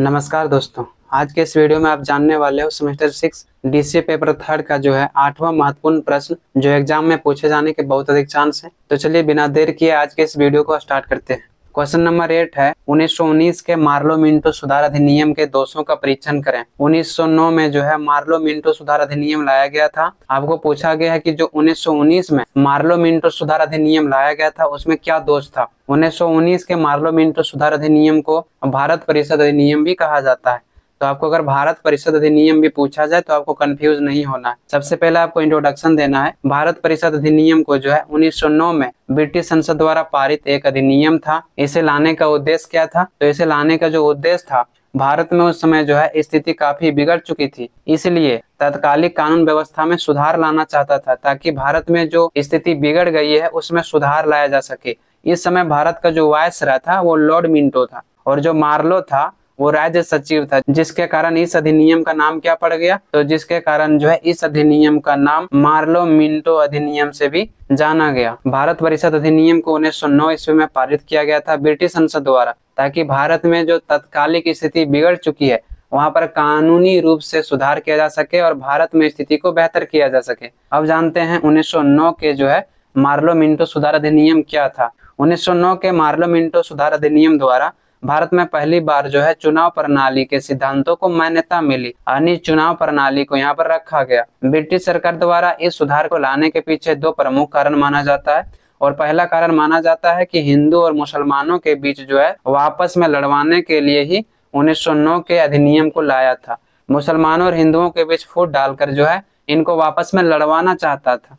नमस्कार दोस्तों आज के इस वीडियो में आप जानने वाले हो semester six DC paper third का जो है आठवां महत्वपूर्ण प्रश्न जो एग्जाम में पूछे जाने के बहुत अधिक चांस है तो चलिए बिना देर किए आज के इस वीडियो को स्टार्ट करते हैं क्वेश्चन नंबर एट है 1919 के मार्लो मिंटो सुधार अधिनियम के दोषों का परीक्षण करें 1909 में जो है मार्लो मिंटो सुधार अधिनियम लाया गया था आपको पूछा गया है कि जो 1919 में मार्लो मिंटो सुधार अधिनियम लाया गया था उसमें क्या दोष था 1919 के मार्लो मिंटो सुधार अधिनियम को भारत परिषद अधिनियम भी कहा जाता है तो आपको अगर भारत परिषद अधिनियम भी पूछा जाए तो आपको कंफ्यूज नहीं होना है सबसे पहले आपको इंट्रोडक्शन देना है भारत परिषद अधिनियम को जो है 1909 में ब्रिटिश संसद द्वारा पारित एक अधिनियम था इसे लाने का उद्देश्य क्या था तो इसे लाने का जो उद्देश्य था भारत में उस समय जो है स्थिति काफी बिगड़ चुकी थी इसलिए तत्कालिक कानून व्यवस्था में सुधार लाना चाहता था ताकि भारत में जो स्थिति बिगड़ गई है उसमें सुधार लाया जा सके इस समय भारत का जो रहा था वो लॉर्ड मिंटो था और जो मार्लो था वो राज्य सचिव था जिसके कारण इस अधिनियम का नाम क्या पड़ गया तो जिसके कारण जो है इस अधिनियम का नाम मार्लो मिंटो अधिनियम से भी जाना गया भारत परिषद अधिनियम को उन्नीस सौ ईस्वी में पारित किया गया था ब्रिटिश संसद द्वारा ताकि भारत में जो तत्कालिक स्थिति बिगड़ चुकी है वहां पर कानूनी रूप से सुधार किया जा सके और भारत में स्थिति को बेहतर किया जा सके अब जानते हैं 1909 के जो है मार्लो मिंटो सुधार अधिनियम क्या था 1909 के मार्लो मिंटो सुधार अधिनियम द्वारा भारत में पहली बार जो है चुनाव प्रणाली के सिद्धांतों को मान्यता मिली यानी चुनाव प्रणाली को यहाँ पर रखा गया ब्रिटिश सरकार द्वारा इस सुधार को लाने के पीछे दो प्रमुख कारण माना जाता है और पहला कारण माना जाता है कि हिंदू और मुसलमानों के बीच जो है वापस में लड़वाने के लिए ही 1909 के अधिनियम को लाया था मुसलमानों और हिंदुओं के बीच फूट डालकर जो है इनको वापस में लड़वाना चाहता था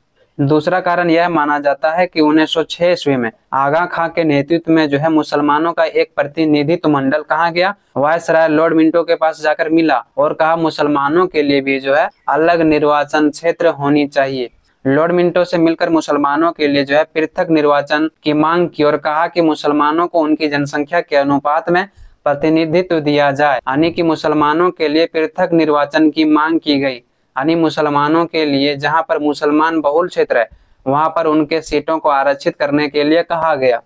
दूसरा कारण यह माना जाता है कि 1906 ईस्वी में आगा खां के नेतृत्व में जो है मुसलमानों का एक प्रतिनिधित्व मंडल कहा गया वायसराय लॉर्ड मिंटो के पास जाकर मिला और कहा मुसलमानों के लिए भी जो है अलग निर्वाचन क्षेत्र होनी चाहिए लॉर्ड मिंटो से मिलकर मुसलमानों के लिए जो है पृथक निर्वाचन की मांग की और कहा कि मुसलमानों को उनकी जनसंख्या के अनुपात में प्रतिनिधित्व दिया जाए यानी कि मुसलमानों के लिए पृथक निर्वाचन की मांग की गई यानी मुसलमानों के लिए जहां पर मुसलमान बहुल क्षेत्र है वहां पर उनके सीटों को आरक्षित करने के लिए कहा गया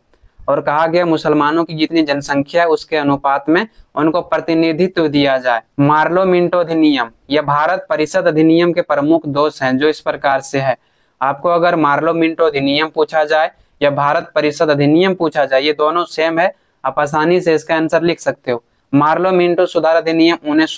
और कहा गया मुसलमानों की जितनी जनसंख्या है उसके अनुपात में उनको प्रतिनिधित्व दिया जाए मार्लो मिंटो अधिनियम यह भारत परिषद अधिनियम के प्रमुख दोष हैं जो इस प्रकार से है आपको अगर मार्लो मिंटो अधिनियम पूछा जाए या भारत परिषद अधिनियम पूछा जाए ये दोनों सेम है आप आसानी से इसका आंसर लिख सकते हो मार्लो मिंटो सुधार अधिनियम उन्नीस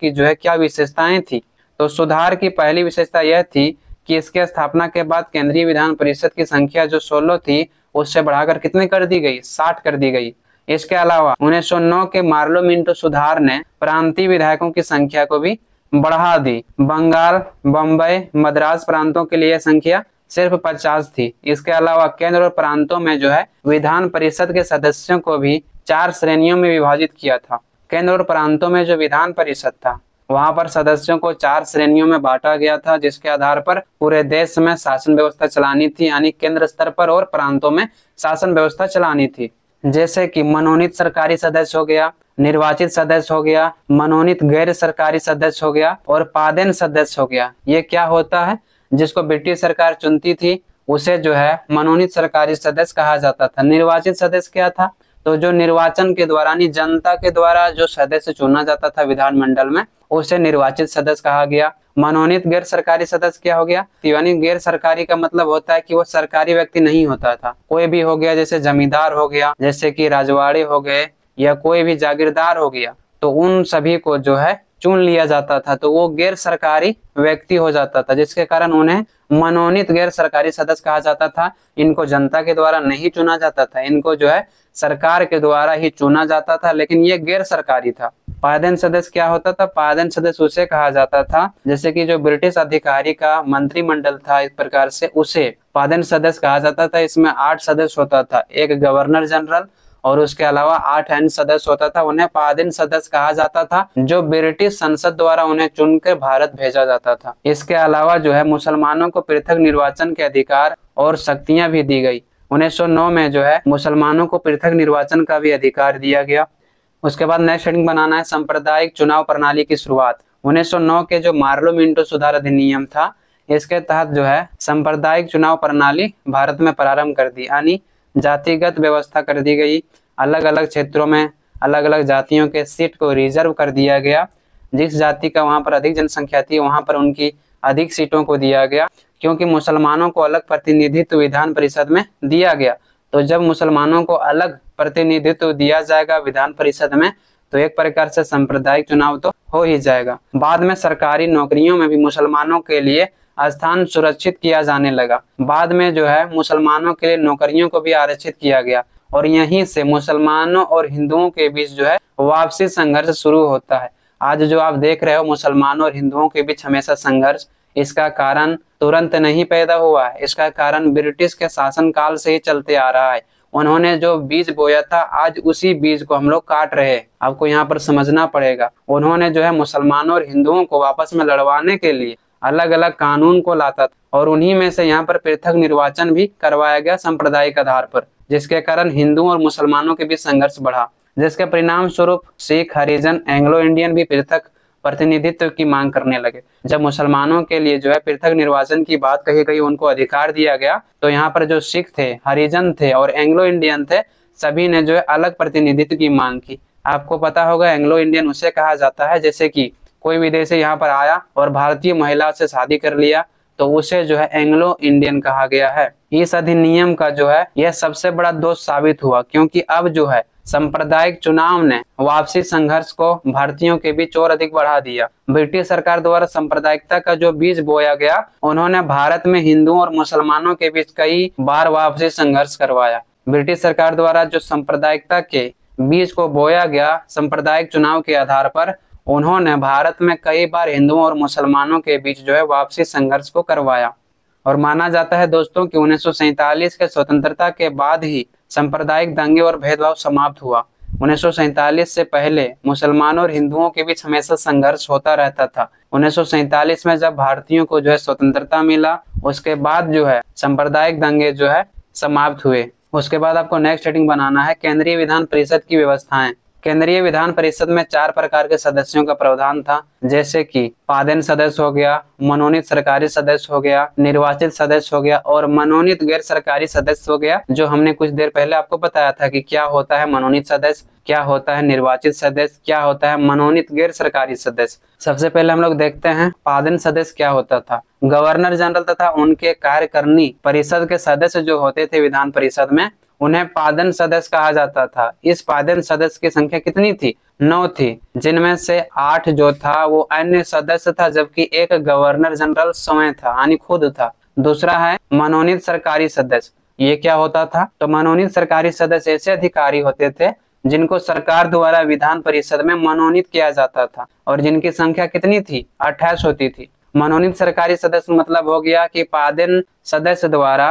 की जो है क्या विशेषताएं थी तो सुधार की पहली विशेषता यह थी कि इसके स्थापना के बाद केंद्रीय विधान परिषद की संख्या जो सोलह थी उससे बढ़ाकर कितने कर दी गई साठ कर दी गई इसके अलावा उन्नीस के मार्लो मिंटो सुधार ने प्रांतीय विधायकों की संख्या को भी बढ़ा दी बंगाल बम्बई मद्रास प्रांतों के लिए संख्या सिर्फ 50 थी इसके अलावा केंद्र और प्रांतों में जो है विधान परिषद के सदस्यों को भी चार श्रेणियों में विभाजित किया था केंद्र और प्रांतों में जो विधान परिषद था वहां पर सदस्यों को चार श्रेणियों में बांटा गया था जिसके आधार पर पूरे देश में शासन व्यवस्था चलानी थी यानी केंद्र स्तर पर और प्रांतों में शासन व्यवस्था चलानी थी जैसे कि मनोनीत सरकारी सदस्य हो गया निर्वाचित सदस्य हो गया मनोनीत गैर सरकारी सदस्य हो गया और पादेन सदस्य हो गया ये क्या होता है जिसको ब्रिटिश सरकार चुनती थी उसे जो है मनोनीत सरकारी सदस्य कहा जाता था निर्वाचित सदस्य क्या था तो जो निर्वाचन के द्वारा जनता के द्वारा जो सदस्य चुना जाता था विधानमंडल में उसे निर्वाचित सदस्य कहा गया मनोनीत गैर सरकारी सदस्य क्या हो गया यानी गैर सरकारी का मतलब होता है कि वो सरकारी व्यक्ति नहीं होता था कोई भी हो गया जैसे जमींदार हो गया जैसे कि राजवाड़े हो गए या कोई भी जागीरदार हो गया तो उन सभी को जो है चुन लिया जाता था तो वो गैर सरकारी व्यक्ति हो जाता था जिसके कारण उन्हें मनोनीत गैर सरकारी सदस्य कहा जाता था इनको जनता के द्वारा नहीं चुना जाता था इनको जो है सरकार के द्वारा ही चुना जाता था लेकिन ये गैर सरकारी था पादन सदस्य क्या होता था पादन सदस्य उसे कहा जाता था जैसे कि जो ब्रिटिश अधिकारी का मंत्रिमंडल था इस प्रकार से उसे पादन सदस्य कहा जाता था इसमें आठ सदस्य होता था एक गवर्नर जनरल और उसके अलावा आठ अन्य सदस्य होता था उन्हें पादिन सदस्य कहा जाता था जो ब्रिटिश संसद द्वारा उन्हें चुनकर भारत भेजा जाता था इसके अलावा जो है मुसलमानों को पृथक निर्वाचन के अधिकार और शक्तियां भी दी गई उन्नीस में जो है मुसलमानों को पृथक निर्वाचन का भी अधिकार दिया गया उसके बाद नेक्स्ट हेडिंग बनाना है सांप्रदायिक चुनाव प्रणाली की शुरुआत 1909 के जो मार्लो मिंटो सुधार अधिनियम था इसके तहत जो है सांप्रदायिक चुनाव प्रणाली भारत में प्रारंभ कर दी यानी जातिगत व्यवस्था कर दी गई अलग अलग क्षेत्रों में अलग अलग जातियों के सीट को रिजर्व कर दिया गया जिस जाति का वहाँ पर अधिक जनसंख्या थी वहाँ पर उनकी अधिक सीटों को दिया गया क्योंकि मुसलमानों को अलग प्रतिनिधित्व विधान परिषद में दिया गया तो जब मुसलमानों को अलग प्रतिनिधित्व दिया जाएगा विधान परिषद में तो एक प्रकार से सांप्रदायिक चुनाव तो हो ही जाएगा बाद में सरकारी नौकरियों में भी मुसलमानों के लिए स्थान सुरक्षित किया जाने लगा बाद में जो है मुसलमानों के लिए नौकरियों को भी आरक्षित किया गया और यहीं से मुसलमानों और हिंदुओं के बीच जो है वापसी संघर्ष शुरू होता है आज जो आप देख रहे हो मुसलमानों और हिंदुओं के बीच हमेशा संघर्ष इसका कारण तुरंत नहीं पैदा हुआ है इसका कारण ब्रिटिश के शासन काल से ही चलते आ रहा है उन्होंने जो बीज बोया था आज उसी बीज को हम लोग काट रहे हैं आपको यहाँ पर समझना पड़ेगा उन्होंने जो है मुसलमानों और हिंदुओं को आपस में लड़वाने के लिए अलग अलग कानून को लाता था और उन्हीं में से यहाँ पर पृथक निर्वाचन भी करवाया गया सांप्रदायिक आधार पर जिसके कारण हिंदुओं और मुसलमानों के बीच संघर्ष बढ़ा जिसके परिणाम स्वरूप सिख हरिजन एंग्लो इंडियन भी पृथक प्रतिनिधित्व की मांग करने लगे जब मुसलमानों के लिए जो है पृथक निर्वाचन की बात कही गई उनको अधिकार दिया गया तो यहाँ पर जो सिख थे हरिजन थे और एंग्लो इंडियन थे सभी ने जो है अलग प्रतिनिधित्व की मांग की आपको पता होगा एंग्लो इंडियन उसे कहा जाता है जैसे कि कोई देश यहाँ पर आया और भारतीय महिला से शादी कर लिया तो उसे जो है एंग्लो इंडियन कहा गया है इस अधिनियम का जो है यह सबसे बड़ा दोष साबित हुआ क्योंकि अब जो है सांप्रदायिक चुनाव ने वापसी संघर्ष को भारतीयों के बीच और अधिक बढ़ा दिया ब्रिटिश सरकार द्वारा सांप्रदायिकता का जो बीज बोया गया उन्होंने भारत में हिंदुओं और मुसलमानों के बीच कई बार वापसी संघर्ष करवाया ब्रिटिश सरकार द्वारा जो सांप्रदायिकता के बीज को बोया गया सांप्रदायिक चुनाव के आधार पर उन्होंने भारत में कई बार हिंदुओं और मुसलमानों के बीच जो है वापसी संघर्ष को करवाया और माना जाता है दोस्तों कि उन्नीस के स्वतंत्रता के बाद ही सांप्रदायिक दंगे और भेदभाव समाप्त हुआ उन्नीस से पहले मुसलमानों और हिंदुओं के बीच हमेशा संघर्ष होता रहता था उन्नीस में जब भारतीयों को जो है स्वतंत्रता मिला उसके बाद जो है सांप्रदायिक दंगे जो है समाप्त हुए उसके बाद आपको नेक्स्ट हेडिंग बनाना है केंद्रीय विधान परिषद की व्यवस्थाएं केंद्रीय विधान परिषद में चार प्रकार के सदस्यों का प्रावधान था जैसे कि पादेन सदस्य हो गया मनोनीत सरकारी सदस्य हो गया निर्वाचित सदस्य हो गया और मनोनीत गैर सरकारी सदस्य हो गया जो हमने कुछ देर पहले आपको बताया था कि क्या होता है मनोनीत सदस्य क्या होता है निर्वाचित सदस्य क्या होता है मनोनीत गैर सरकारी सदस्य सबसे पहले हम लोग देखते हैं पादन सदस्य क्या होता था गवर्नर जनरल तथा उनके कार्यकारिणी परिषद के सदस्य जो होते थे विधान परिषद में उन्हें पादन सदस्य कहा जाता था इस पादन सदस्य की संख्या कितनी थी नौ थी जिनमें से आठ जो था वो अन्य सदस्य था जबकि एक गवर्नर जनरल स्वयं था यानी खुद था दूसरा है मनोनीत सरकारी सदस्य ये क्या होता था तो मनोनीत सरकारी सदस्य ऐसे अधिकारी होते थे जिनको सरकार द्वारा विधान परिषद में मनोनीत किया जाता था और जिनकी संख्या कितनी थी अट्ठाईस होती थी मनोनीत सरकारी सदस्य मतलब हो गया कि पादन सदस्य द्वारा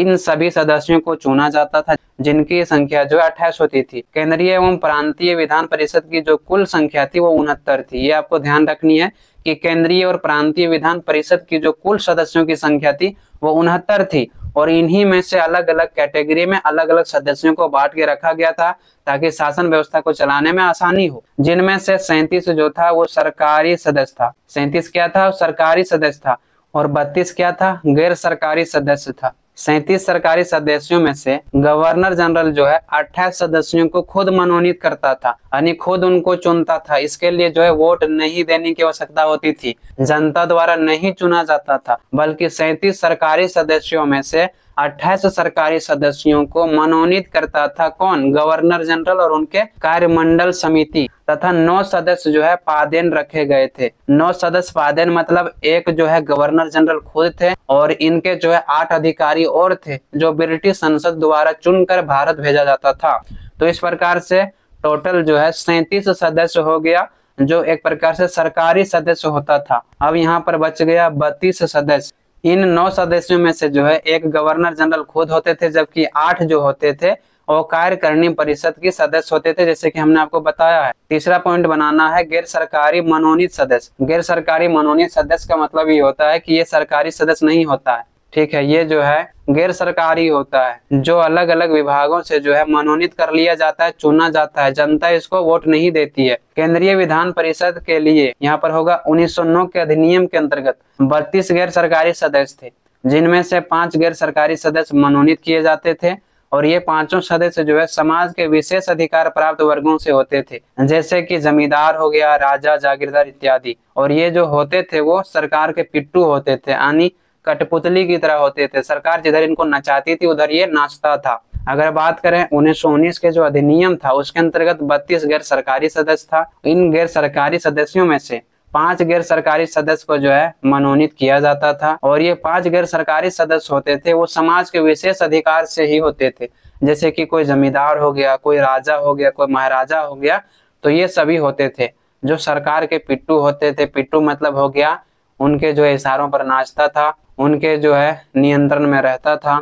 इन सभी सदस्यों को चुना जाता था जिनकी संख्या जो है अट्ठाईस होती थी केंद्रीय एवं प्रांतीय विधान परिषद की जो कुल संख्या थी वो उनहत्तर थी ये आपको ध्यान रखनी है कि केंद्रीय और प्रांतीय विधान परिषद की जो कुल सदस्यों की संख्या थी वो उनहत्तर थी और इन्हीं में से अलग अलग कैटेगरी में अलग अलग सदस्यों को बांट के रखा गया था ताकि शासन व्यवस्था को चलाने में आसानी हो जिनमें से सैंतीस जो था वो सरकारी सदस्य था सैंतीस क्या था सरकारी सदस्य था और बत्तीस क्या था गैर सरकारी सदस्य था सैतीस सरकारी सदस्यों में से गवर्नर जनरल जो है अट्ठाईस सदस्यों को खुद मनोनीत करता था यानी खुद उनको चुनता था इसके लिए जो है वोट नहीं देने की आवश्यकता होती थी जनता द्वारा नहीं चुना जाता था बल्कि सैतीस सरकारी सदस्यों में से अट्ठाईस सरकारी सदस्यों को मनोनीत करता था कौन गवर्नर जनरल और उनके कार्यमंडल समिति तथा नौ सदस्य जो है पादेन रखे गए थे नौ सदस्य पादेन मतलब एक जो है गवर्नर जनरल खुद थे और इनके जो है आठ अधिकारी और थे जो ब्रिटिश संसद द्वारा चुनकर भारत भेजा जाता था तो इस प्रकार से टोटल जो है सैतीस सदस्य हो गया जो एक प्रकार से सरकारी सदस्य होता था अब यहाँ पर बच गया बत्तीस सदस्य इन नौ सदस्यों में से जो है एक गवर्नर जनरल खुद होते थे जबकि आठ जो होते थे वो कार्यकारिणी परिषद के सदस्य होते थे जैसे कि हमने आपको बताया है तीसरा पॉइंट बनाना है गैर सरकारी मनोनीत सदस्य गैर सरकारी मनोनीत सदस्य का मतलब ये होता है कि ये सरकारी सदस्य नहीं होता है ठीक है ये जो है गैर सरकारी होता है जो अलग अलग विभागों से जो है मनोनीत कर लिया जाता है चुना जाता है जनता इसको वोट नहीं देती है केंद्रीय विधान परिषद के लिए यहाँ पर होगा 1909 के अधिनियम के अंतर्गत बत्तीस गैर सरकारी सदस्य थे जिनमें से पांच गैर सरकारी सदस्य मनोनीत किए जाते थे और ये पांचों सदस्य जो है समाज के विशेष अधिकार प्राप्त वर्गों से होते थे जैसे कि जमींदार हो गया राजा जागीरदार इत्यादि और ये जो होते थे वो सरकार के पिट्टू होते थे यानी कठपुतली की तरह होते थे सरकार जिधर इनको नचाती थी उधर ये नाचता था अगर बात करें उन्नीस के जो अधिनियम था उसके अंतर्गत बत्तीस गैर सरकारी सदस्य था इन गैर सरकारी सदस्यों में से पांच गैर सरकारी सदस्य को जो है मनोनीत किया जाता था और ये पांच गैर सरकारी सदस्य होते थे वो समाज के विशेष अधिकार से ही होते थे जैसे कि कोई जमींदार हो गया कोई राजा हो गया कोई महाराजा हो गया तो ये सभी होते थे जो सरकार के पिट्टू होते थे पिट्टू मतलब हो गया उनके जो इशारों पर नाचता था उनके जो है नियंत्रण में रहता था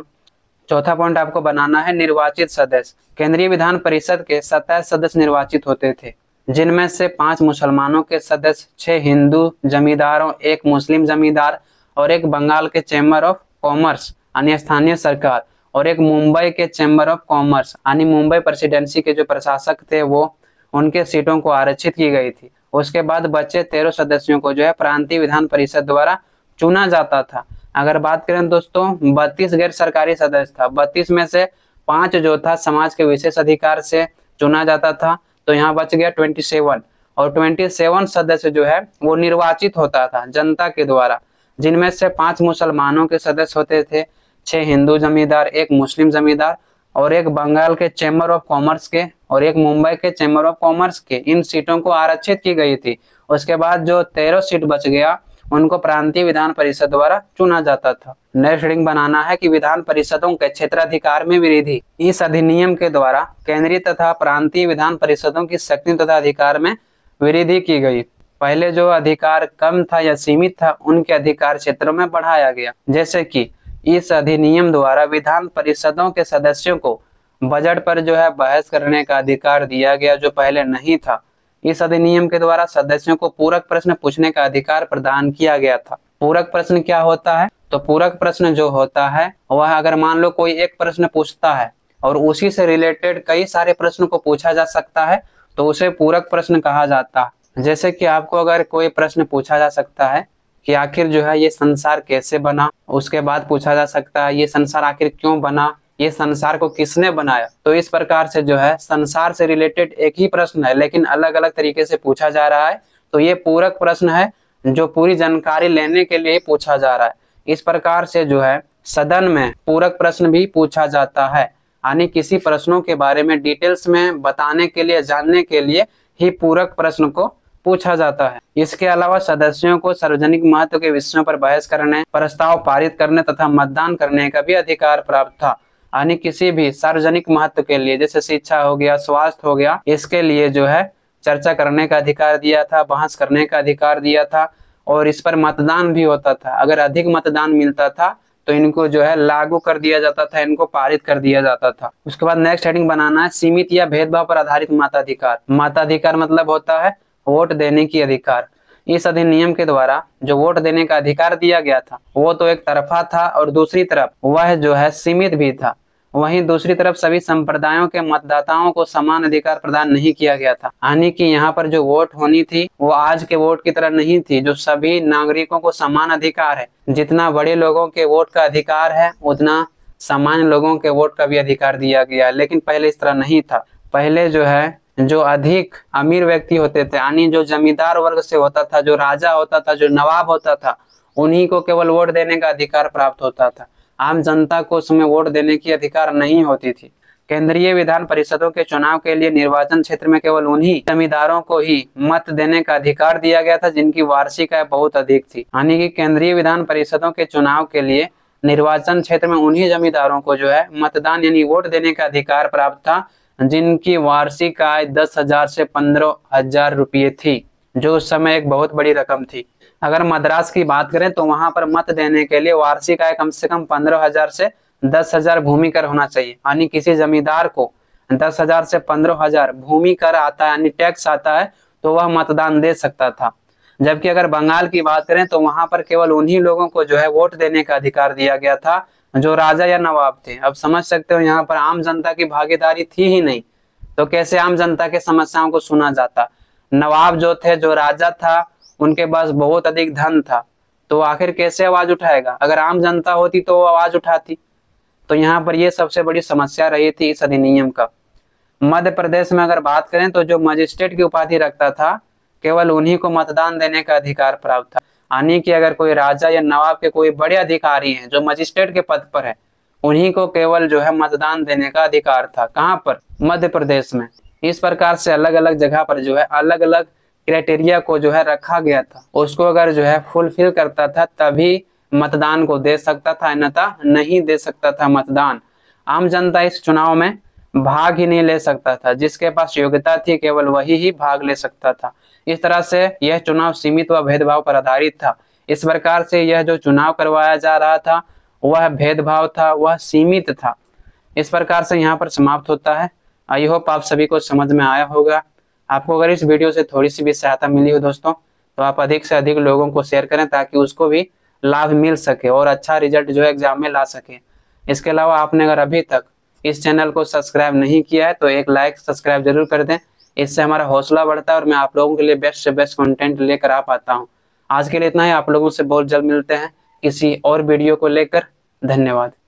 चौथा पॉइंट आपको बनाना है निर्वाचित सदस्य केंद्रीय विधान परिषद के सत्ताईस सदस्य निर्वाचित होते थे जिनमें से पांच मुसलमानों के सदस्य छह हिंदू जमींदारों एक मुस्लिम जमींदार और एक बंगाल के चैम्बर ऑफ कॉमर्स यानी स्थानीय सरकार और एक मुंबई के चैम्बर ऑफ कॉमर्स यानी मुंबई प्रेसिडेंसी के जो प्रशासक थे वो उनके सीटों को आरक्षित की गई थी उसके बाद बचे तेरह सदस्यों को जो है प्रांतीय विधान परिषद द्वारा चुना जाता था अगर बात करें दोस्तों बत्तीस गैर सरकारी सदस्य था बत्तीस में से पांच जो था समाज के विशेष अधिकार से चुना जाता था तो यहाँ बच गया ट्वेंटी सेवन और ट्वेंटी सेवन सदस्य जो है वो निर्वाचित होता था जनता के द्वारा जिनमें से पांच मुसलमानों के सदस्य होते थे छह हिंदू जमींदार एक मुस्लिम जमींदार और एक बंगाल के चैम्बर ऑफ कॉमर्स के और एक मुंबई के चैम्बर ऑफ कॉमर्स के इन सीटों को आरक्षित की गई थी उसके बाद जो तेरह सीट बच गया उनको प्रांतीय विधान परिषद द्वारा चुना जाता था नेक्स्ट रिंग बनाना है कि विधान परिषदों के क्षेत्राधिकार में वृद्धि इस अधिनियम के द्वारा केंद्रीय तथा प्रांतीय विधान परिषदों की शक्ति तथा अधिकार में वृद्धि की गई पहले जो अधिकार कम था या सीमित था उनके अधिकार क्षेत्रों में बढ़ाया गया जैसे कि इस अधिनियम द्वारा विधान परिषदों के सदस्यों को बजट पर जो है बहस करने का अधिकार दिया गया जो पहले नहीं था इस अधिनियम के द्वारा सदस्यों को पूरक प्रश्न पूछने का अधिकार प्रदान किया गया था पूरक प्रश्न क्या होता है तो पूरक प्रश्न जो होता है वह अगर मान लो कोई एक प्रश्न पूछता है और उसी से रिलेटेड कई सारे प्रश्न को पूछा जा सकता है तो उसे पूरक प्रश्न कहा जाता है जैसे कि आपको अगर कोई प्रश्न पूछा जा सकता है कि आखिर जो है ये संसार कैसे बना उसके बाद पूछा जा सकता है ये संसार आखिर क्यों बना ये संसार को किसने बनाया तो इस प्रकार से जो है संसार से रिलेटेड एक ही प्रश्न है लेकिन अलग अलग तरीके से पूछा जा रहा है तो ये पूरक प्रश्न है जो पूरी जानकारी लेने के लिए पूछा जा रहा है इस प्रकार से जो है सदन में पूरक प्रश्न भी पूछा जाता है यानी किसी प्रश्नों के बारे में डिटेल्स में बताने के लिए जानने के लिए ही पूरक प्रश्न को पूछा जाता है इसके अलावा सदस्यों को सार्वजनिक महत्व के विषयों पर बहस करने प्रस्ताव पारित करने तथा मतदान करने का भी अधिकार प्राप्त था यानी किसी भी सार्वजनिक महत्व के लिए जैसे शिक्षा हो गया स्वास्थ्य हो गया इसके लिए जो है चर्चा करने का अधिकार दिया था बहस करने का अधिकार दिया था और इस पर मतदान भी होता था अगर अधिक मतदान मिलता था तो इनको जो है लागू कर दिया जाता था इनको पारित कर दिया जाता था उसके बाद नेक्स्ट हेडिंग बनाना है सीमित या भेदभाव पर आधारित माताधिकार माताधिकार मतलब होता है वोट देने की अधिकार इस अधिनियम के द्वारा जो वोट देने का अधिकार दिया गया था वो तो एक तरफा था और दूसरी तरफ वह जो है सीमित भी था वहीं दूसरी तरफ सभी संप्रदायों के मतदाताओं को समान अधिकार प्रदान नहीं किया गया था यानी कि यहाँ पर जो वोट होनी थी वो आज के वोट की तरह नहीं थी जो सभी नागरिकों को समान अधिकार है जितना बड़े लोगों के वोट का अधिकार है उतना सामान्य लोगों के वोट का भी अधिकार दिया गया लेकिन पहले इस तरह नहीं था पहले जो है जो अधिक अमीर व्यक्ति होते थे यानी जो जमींदार वर्ग से होता था जो राजा होता था जो नवाब होता था उन्हीं को केवल वोट देने का अधिकार प्राप्त होता था आम जनता को उसमें वोट देने की अधिकार नहीं होती थी केंद्रीय विधान परिषदों के चुनाव के लिए निर्वाचन क्षेत्र में केवल उन्हीं जमींदारों को ही मत देने का अधिकार दिया गया था जिनकी वार्षिक आय बहुत अधिक थी यानी कि केंद्रीय विधान परिषदों के चुनाव के लिए निर्वाचन क्षेत्र में उन्हीं जमींदारों को जो है मतदान यानी वोट देने का अधिकार प्राप्त था जिनकी वार्षिक आय दस हजार से पंद्रह हजार रुपये थी जो उस समय एक बहुत बड़ी रकम थी अगर मद्रास की बात करें तो वहां पर मत देने के लिए वार्षिक आय कम से कम पंद्रह हजार से दस हजार भूमि कर होना चाहिए यानी किसी जमींदार को दस हजार से पंद्रह हजार भूमि कर आता है यानी टैक्स आता है तो वह मतदान दे सकता था जबकि अगर बंगाल की बात करें तो वहां पर केवल उन्हीं लोगों को जो है वोट देने का अधिकार दिया गया था जो राजा या नवाब थे अब समझ सकते हो यहाँ पर आम जनता की भागीदारी थी ही नहीं तो कैसे आम जनता के समस्याओं को सुना जाता नवाब जो थे जो राजा था उनके पास बहुत अधिक धन था तो आखिर कैसे आवाज उठाएगा अगर आम जनता होती तो वो आवाज उठाती तो यहाँ पर यह सबसे बड़ी समस्या रही थी इस अधिनियम का मध्य प्रदेश में अगर बात करें तो जो मजिस्ट्रेट की उपाधि रखता था केवल उन्हीं को मतदान देने का अधिकार प्राप्त था यानी कि अगर कोई राजा या नवाब के कोई बड़े अधिकारी हैं जो मजिस्ट्रेट के पद पर है उन्हीं को केवल जो है मतदान देने का अधिकार था कहाँ पर मध्य प्रदेश में इस प्रकार से अलग अलग जगह पर जो है अलग अलग क्राइटेरिया को जो है रखा गया था उसको अगर जो है फुलफिल करता था तभी मतदान को दे सकता था अन्यथा नहीं दे सकता था मतदान आम जनता इस चुनाव में भाग ही नहीं ले सकता था जिसके पास योग्यता थी केवल वही ही भाग ले सकता था इस तरह से यह चुनाव सीमित व भेदभाव पर आधारित था इस प्रकार से यह जो चुनाव करवाया जा रहा था वह भेदभाव था वह सीमित था इस प्रकार से यहाँ पर समाप्त होता है आई होप आप सभी को समझ में आया होगा आपको अगर इस वीडियो से थोड़ी सी भी सहायता मिली हो दोस्तों तो आप अधिक से अधिक लोगों को शेयर करें ताकि उसको भी लाभ मिल सके और अच्छा रिजल्ट जो है एग्जाम में ला सके इसके अलावा आपने अगर अभी तक इस चैनल को सब्सक्राइब नहीं किया है तो एक लाइक सब्सक्राइब जरूर कर दें इससे हमारा हौसला बढ़ता है और मैं आप लोगों के लिए बेस्ट से बेस्ट कंटेंट लेकर आ पाता हूँ आज के लिए इतना ही आप लोगों से बहुत जल्द मिलते हैं किसी और वीडियो को लेकर धन्यवाद